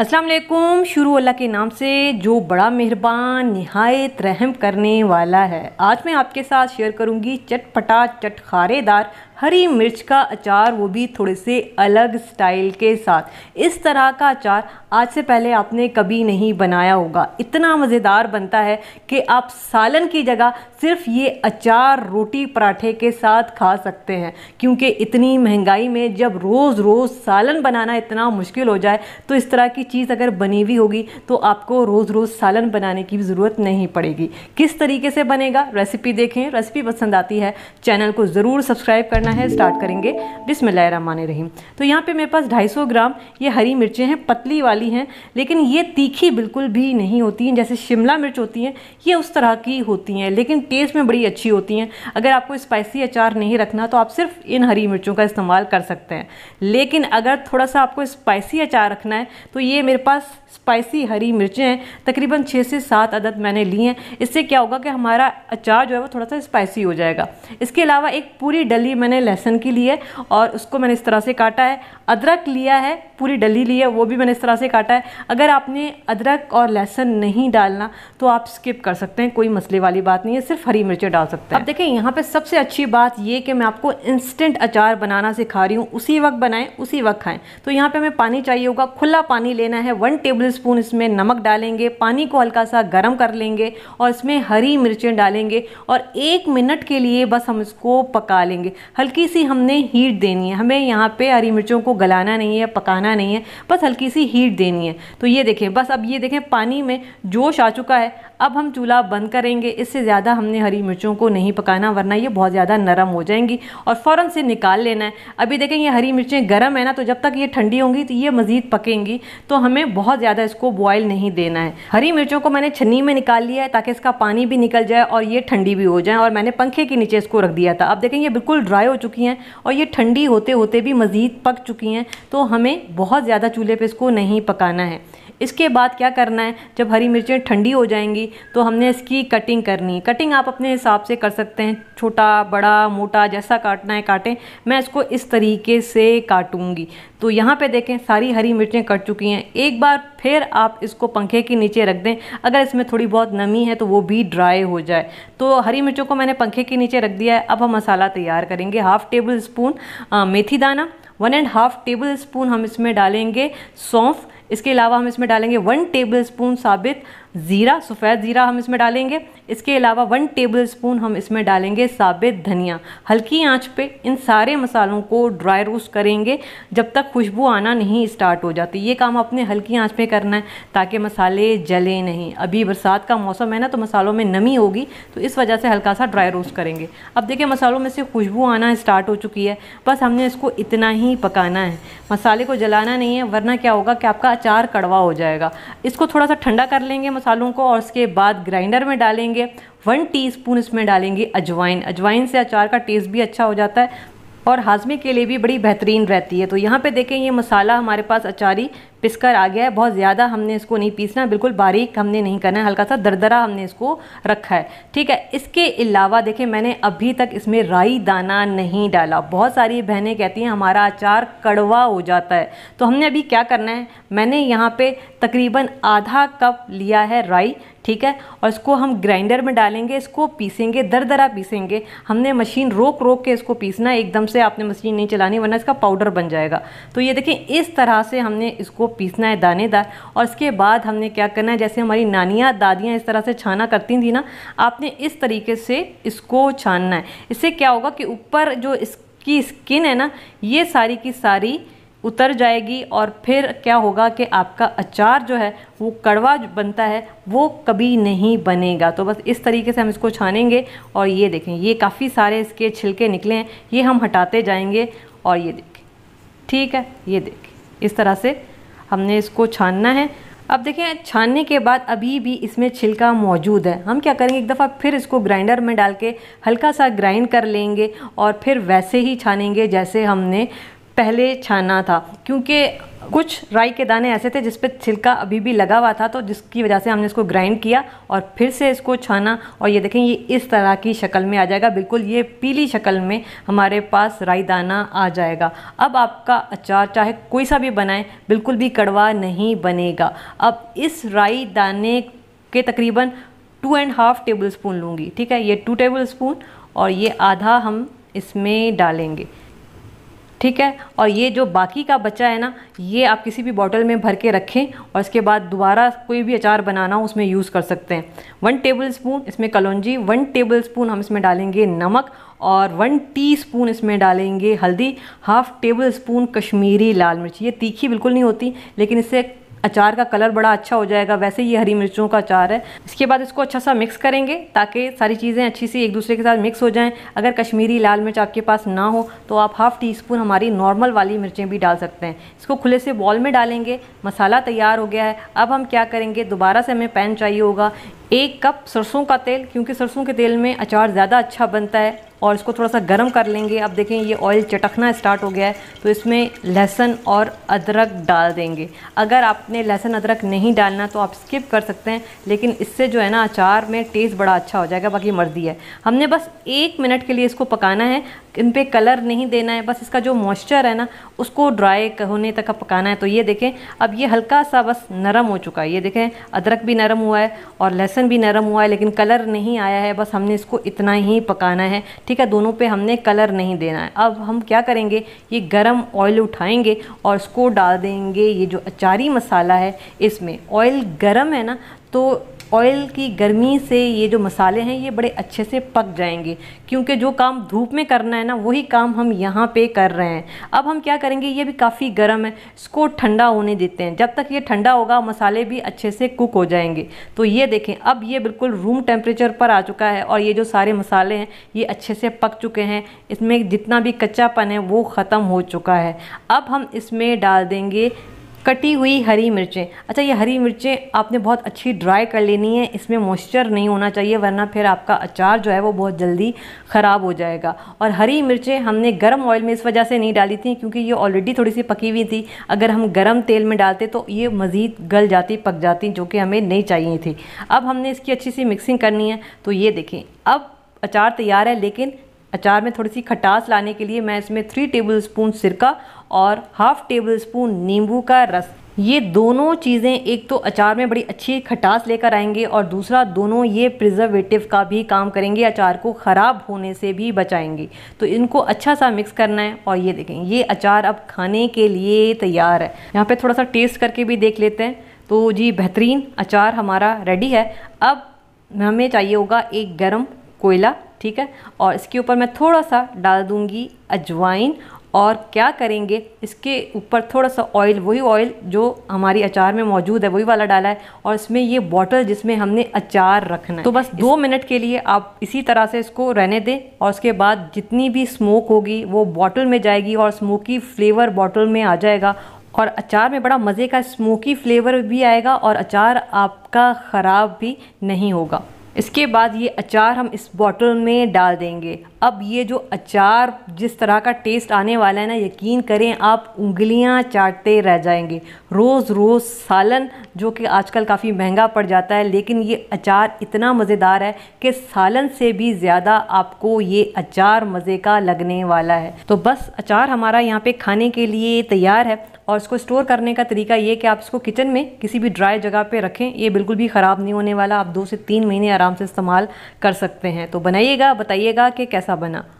असलम शुरू अल्लाह के नाम से जो बड़ा मेहरबान नहायत रहम करने वाला है आज मैं आपके साथ शेयर करूंगी चटपटा चटखारेदार हरी मिर्च का अचार वो भी थोड़े से अलग स्टाइल के साथ इस तरह का अचार आज से पहले आपने कभी नहीं बनाया होगा इतना मज़ेदार बनता है कि आप सालन की जगह सिर्फ ये अचार रोटी पराठे के साथ खा सकते हैं क्योंकि इतनी महंगाई में जब रोज़ रोज़ सालन बनाना इतना मुश्किल हो जाए तो इस तरह की चीज़ अगर बनी हुई होगी तो आपको रोज़ रोज़ सालन बनाने की भी ज़रूरत नहीं पड़ेगी किस तरीके से बनेगा रेसिपी देखें रेसिपी पसंद आती है चैनल को ज़रूर सब्सक्राइब करना करना है स्टार्ट करेंगे बिसमान रहीम तो यहाँ पे मेरे पास 250 ग्राम ये हरी मिर्चें हैं पतली वाली हैं लेकिन ये तीखी बिल्कुल भी नहीं होती हैं जैसे शिमला मिर्च होती हैं ये उस तरह की होती हैं लेकिन टेस्ट में बड़ी अच्छी होती हैं अगर आपको स्पाइसी अचार नहीं रखना तो आप सिर्फ इन हरी मिर्चों का इस्तेमाल कर सकते हैं लेकिन अगर थोड़ा सा आपको स्पाइसी अचार रखना है तो ये मेरे पास स्पाइसी हरी मिर्चें हैं तकरीबन छः से सात अदद मैंने ली हैं इससे क्या होगा कि हमारा अचार जो है वो थोड़ा सा स्पाइसी हो जाएगा इसके अलावा एक पूरी डली मैंने मैंने लहसन की ली है और उसको मैंने इस तरह से काटा है अदरक लिया है पूरी डली ली है वो भी मैंने इस तरह से काटा है अगर आपने अदरक और लहसन नहीं डालना तो आप स्किप कर सकते हैं कोई मसले वाली बात नहीं है सिर्फ हरी मिर्चें डाल सकते हैं अब देखें यहाँ पर सबसे अच्छी बात ये कि मैं आपको इंस्टेंट अचार बनाना सिखा रही हूँ उसी वक्त बनाएँ उसी वक्त खाएँ तो यहाँ पर हमें पानी चाहिए होगा खुला पानी लेना है वन टेबल स्पून इसमें नमक डालेंगे पानी को हल्का सा गर्म कर लेंगे और इसमें हरी मिर्चें डालेंगे और एक मिनट के लिए बस हम इसको पका लेंगे हल्की सी हमने हीट देनी है हमें यहाँ पे हरी मिर्चों को गलाना नहीं है पकाना नहीं है बस हल्की सी हीट देनी है तो ये देखें बस अब ये देखें पानी में जोश आ चुका है अब हम चूल्हा बंद करेंगे इससे ज़्यादा हमने हरी मिर्चों को नहीं पकाना वरना ये बहुत ज़्यादा नरम हो जाएंगी और फ़ौरन से निकाल लेना है अभी देखें ये हरी मिर्चें गर्म है ना तो जब तक ये ठंडी होंगी तो ये मज़ीद पकेंगी तो हमें बहुत ज़्यादा इसको बॉयल नहीं देना है हरी मिर्चों को मैंने छन्नी में निकाल लिया है ताकि इसका पानी भी निकल जाए और ये ठंडी भी हो जाए और मैंने पंखे के नीचे इसको रख दिया था अब देखें ये बिल्कुल ड्राई हो हो चुकी हैं और ये ठंडी होते होते भी मज़ीद पक चुकी हैं तो हमें बहुत ज़्यादा चूल्हे पर इसको नहीं पकाना है इसके बाद क्या करना है जब हरी मिर्चें ठंडी हो जाएंगी तो हमने इसकी कटिंग करनी है कटिंग आप अपने हिसाब से कर सकते हैं छोटा बड़ा मोटा जैसा काटना है काटें मैं इसको इस तरीके से काटूंगी तो यहाँ पे देखें सारी हरी मिर्चें कट चुकी हैं एक बार फिर आप इसको पंखे के नीचे रख दें अगर इसमें थोड़ी बहुत नमी है तो वो भी ड्राई हो जाए तो हरी मिर्चों को मैंने पंखे के नीचे रख दिया है अब हम मसाला तैयार करेंगे हाफ टेबल स्पून मेथी दाना one and half tablespoon हम इसमें डालेंगे सौंफ इसके अलावा हम इसमें डालेंगे वन टेबल स्पून साबित ज़ीरा सफ़ेद ज़ीरा हम इसमें डालेंगे इसके अलावा वन टेबल स्पून हम इसमें डालेंगे साबित धनिया हल्की आंच पे इन सारे मसालों को ड्राई रोस्ट करेंगे जब तक खुशबू आना नहीं स्टार्ट हो जाती ये काम अपने हल्की आंच पे करना है ताकि मसाले जले नहीं अभी बरसात का मौसम है ना तो मसालों में नमी होगी तो इस वजह से हल्का सा ड्राई रोस्ट करेंगे अब देखिए मसालों में से खुशबू आना स्टार्ट हो चुकी है बस हमने इसको इतना ही पकाना है मसाले को जलाना नहीं है वरना क्या होगा कि आपका चार कड़वा हो जाएगा इसको थोड़ा सा ठंडा कर लेंगे मसालों को और उसके बाद ग्राइंडर में डालेंगे वन टीस्पून इसमें डालेंगे अजवाइन अजवाइन से अचार का टेस्ट भी अच्छा हो जाता है और हाजमे के लिए भी बड़ी बेहतरीन रहती है तो यहाँ पे देखें ये मसाला हमारे पास अचारी पिसकर आ गया है बहुत ज़्यादा हमने इसको नहीं पीसना बिल्कुल बारीक हमने नहीं करना है हल्का सा दरदरा हमने इसको रखा है ठीक है इसके अलावा देखिए मैंने अभी तक इसमें राई दाना नहीं डाला बहुत सारी बहनें कहती हैं हमारा अचार कड़वा हो जाता है तो हमने अभी क्या करना है मैंने यहाँ पर तकरीबन आधा कप लिया है राई ठीक है और इसको हम ग्राइंडर में डालेंगे इसको पीसेंगे दर दरा पीसेंगे हमने मशीन रोक रोक के इसको पीसना है एकदम से आपने मशीन नहीं चलानी वरना इसका पाउडर बन जाएगा तो ये देखें इस तरह से हमने इसको पीसना है दानेदार और इसके बाद हमने क्या करना है जैसे हमारी नानियाँ दादियाँ इस तरह से छाना करती थी ना आपने इस तरीके से इसको छानना है इससे क्या होगा कि ऊपर जो इसकी स्किन है ना ये सारी की सारी उतर जाएगी और फिर क्या होगा कि आपका अचार जो है वो कड़वा बनता है वो कभी नहीं बनेगा तो बस इस तरीके से हम इसको छानेंगे और ये देखें ये काफ़ी सारे इसके छिलके निकले हैं ये हम हटाते जाएंगे और ये देखें ठीक है ये देखें इस तरह से हमने इसको छानना है अब देखें छानने के बाद अभी भी इसमें छिलका मौजूद है हम क्या करेंगे एक दफ़ा फिर इसको ग्राइंडर में डाल के हल्का सा ग्राइंड कर लेंगे और फिर वैसे ही छानेंगे जैसे हमने पहले छाना था क्योंकि कुछ राई के दाने ऐसे थे जिस पर छिलका अभी भी लगा हुआ था तो जिसकी वजह से हमने इसको ग्राइंड किया और फिर से इसको छाना और ये देखें ये इस तरह की शक्ल में आ जाएगा बिल्कुल ये पीली शक्ल में हमारे पास राई दाना आ जाएगा अब आपका अचार चाहे कोई सा भी बनाए बिल्कुल भी कड़वा नहीं बनेगा अब इस राई दाने के तकरीबन two and half tablespoon लूँगी ठीक है ये टू टेबल स्पून और ये आधा हम इसमें डालेंगे ठीक है और ये जो बाकी का बचा है ना ये आप किसी भी बॉटल में भर के रखें और इसके बाद दोबारा कोई भी अचार बनाना हो उसमें यूज़ कर सकते हैं वन टेबल स्पून इसमें कलौजी वन टेबल स्पून हम इसमें डालेंगे नमक और वन टीस्पून इसमें डालेंगे हल्दी हाफ़ टेबल स्पून कश्मीरी लाल मिर्च ये तीखी बिल्कुल नहीं होती लेकिन इससे अचार का कलर बड़ा अच्छा हो जाएगा वैसे ही ये हरी मिर्चों का अचार है इसके बाद इसको अच्छा सा मिक्स करेंगे ताकि सारी चीज़ें अच्छी सी एक दूसरे के साथ मिक्स हो जाएँ अगर कश्मीरी लाल मिर्च आपके पास ना हो तो आप हाफ़ टी स्पून हमारी नॉर्मल वाली मिर्चें भी डाल सकते हैं इसको खुले से बॉल में डालेंगे मसाला तैयार हो गया है अब हम क्या करेंगे दोबारा से हमें पैन चाहिए होगा एक कप सरसों का तेल क्योंकि सरसों के तेल में अचार ज़्यादा अच्छा बनता है और इसको थोड़ा सा गर्म कर लेंगे अब देखें ये ऑयल चटकना स्टार्ट हो गया है तो इसमें लहसुन और अदरक डाल देंगे अगर आपने लहसुन अदरक नहीं डालना तो आप स्किप कर सकते हैं लेकिन इससे जो है ना अचार में टेस्ट बड़ा अच्छा हो जाएगा बाकी मर्जी है हमने बस एक मिनट के लिए इसको पकाना है इन पर कलर नहीं देना है बस इसका जो मॉइस्चर है ना उसको ड्राई होने तक पकाना है तो ये देखें अब ये हल्का सा बस नरम हो चुका है ये देखें अदरक भी नरम हुआ है और लहसुन भी नरम हुआ है लेकिन कलर नहीं आया है बस हमने इसको इतना ही पकाना है ठीक है दोनों पे हमने कलर नहीं देना है अब हम क्या करेंगे ये गर्म ऑयल उठाएंगे और इसको डाल देंगे ये जो अचारी मसाला है इसमें ऑयल गर्म है ना तो ऑयल की गर्मी से ये जो मसाले हैं ये बड़े अच्छे से पक जाएंगे क्योंकि जो काम धूप में करना है ना वही काम हम यहाँ पे कर रहे हैं अब हम क्या करेंगे ये भी काफ़ी गर्म है इसको ठंडा होने देते हैं जब तक ये ठंडा होगा मसाले भी अच्छे से कुक हो जाएंगे तो ये देखें अब ये बिल्कुल रूम टेम्परेचर पर आ चुका है और ये जो सारे मसाले हैं ये अच्छे से पक चुके हैं इसमें जितना भी कच्चापन है वो ख़त्म हो चुका है अब हम इसमें डाल देंगे कटी हुई हरी मिर्चें अच्छा ये हरी मिर्चें आपने बहुत अच्छी ड्राई कर लेनी है इसमें मॉइस्चर नहीं होना चाहिए वरना फिर आपका अचार जो है वो बहुत जल्दी ख़राब हो जाएगा और हरी मिर्चें हमने गर्म ऑयल में इस वजह से नहीं डाली थी क्योंकि ये ऑलरेडी थोड़ी सी पकी हुई थी अगर हम गर्म तेल में डालते तो ये मज़ीद गल जाती पक जाती जो कि हमें नहीं चाहिए थी अब हमने इसकी अच्छी सी मिक्सिंग करनी है तो ये देखें अब अचार तैयार है लेकिन अचार में थोड़ी सी खटास लाने के लिए मैं इसमें थ्री टेबल स्पून सिरका और हाफ टेबल स्पून नींबू का रस ये दोनों चीज़ें एक तो अचार में बड़ी अच्छी खटास लेकर आएंगे और दूसरा दोनों ये प्रिजर्वेटिव का भी काम करेंगे अचार को ख़राब होने से भी बचाएंगे तो इनको अच्छा सा मिक्स करना है और ये देखें ये अचार अब खाने के लिए तैयार है यहाँ पे थोड़ा सा टेस्ट करके भी देख लेते हैं तो जी बेहतरीन अचार हमारा रेडी है अब हमें चाहिए होगा एक गर्म कोयला ठीक है और इसके ऊपर मैं थोड़ा सा डाल दूँगी अजवाइन और क्या करेंगे इसके ऊपर थोड़ा सा ऑयल वही ऑयल जो हमारी अचार में मौजूद है वही वाला डाला है और इसमें ये बॉटल जिसमें हमने अचार रखना है तो बस दो मिनट के लिए आप इसी तरह से इसको रहने दें और उसके बाद जितनी भी स्मोक होगी वो बॉटल में जाएगी और स्मोकी फ्लेवर बॉटल में आ जाएगा और अचार में बड़ा मज़े का स्मोकी फ्लेवर भी आएगा और अचार आपका ख़राब भी नहीं होगा इसके बाद ये अचार हम इस बॉटल में डाल देंगे अब ये जो अचार जिस तरह का टेस्ट आने वाला है ना यकीन करें आप उंगलियां चाटते रह जाएंगे रोज़ रोज़ सालन जो कि आजकल काफ़ी महंगा पड़ जाता है लेकिन ये अचार इतना मज़ेदार है कि सालन से भी ज़्यादा आपको ये अचार मज़े का लगने वाला है तो बस अचार हमारा यहाँ पे खाने के लिए तैयार है और इसको स्टोर करने का तरीका ये कि आप इसको किचन में किसी भी ड्राई जगह पे रखें ये बिल्कुल भी ख़राब नहीं होने वाला आप दो से तीन महीने आराम से इस्तेमाल कर सकते हैं तो बनाइएगा बताइएगा कि कैसा बना